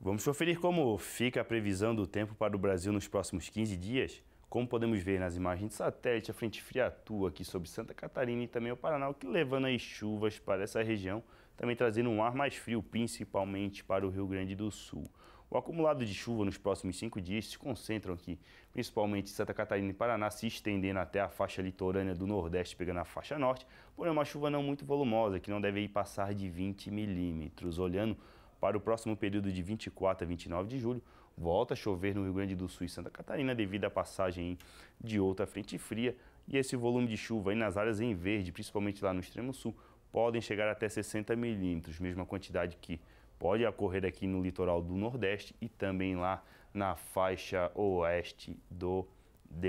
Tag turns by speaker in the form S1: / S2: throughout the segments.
S1: Vamos conferir como fica a previsão do tempo para o Brasil nos próximos 15 dias. Como podemos ver nas imagens de satélite, a frente fria atua aqui sobre Santa Catarina e também o Paraná, o que levando as chuvas para essa região, também trazendo um ar mais frio, principalmente para o Rio Grande do Sul. O acumulado de chuva nos próximos cinco dias se concentram aqui, principalmente Santa Catarina e Paraná, se estendendo até a faixa litorânea do Nordeste, pegando a faixa Norte, porém uma chuva não muito volumosa, que não deve passar de 20 milímetros. Olhando para o próximo período de 24 a 29 de julho, volta a chover no Rio Grande do Sul e Santa Catarina devido à passagem de outra frente fria e esse volume de chuva aí nas áreas em verde, principalmente lá no extremo sul, podem chegar até 60 milímetros, mesma quantidade que pode ocorrer aqui no litoral do Nordeste e também lá na faixa oeste do,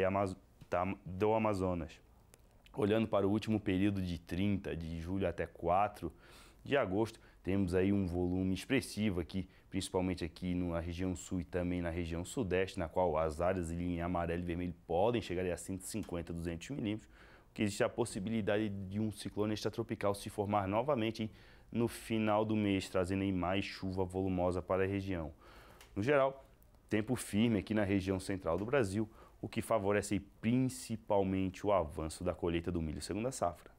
S1: Amaz do Amazonas. Olhando para o último período de 30 de julho até 4 de agosto. Temos aí um volume expressivo aqui, principalmente aqui na região sul e também na região sudeste, na qual as áreas em amarelo e vermelho podem chegar a 150, 200 milímetros, que existe a possibilidade de um ciclone extratropical se formar novamente no final do mês, trazendo aí mais chuva volumosa para a região. No geral, tempo firme aqui na região central do Brasil, o que favorece principalmente o avanço da colheita do milho segunda safra.